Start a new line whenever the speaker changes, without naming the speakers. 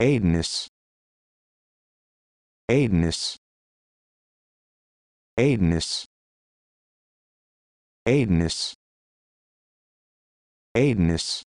Aidness. Aidness. Aidness. Aidness. Aidness.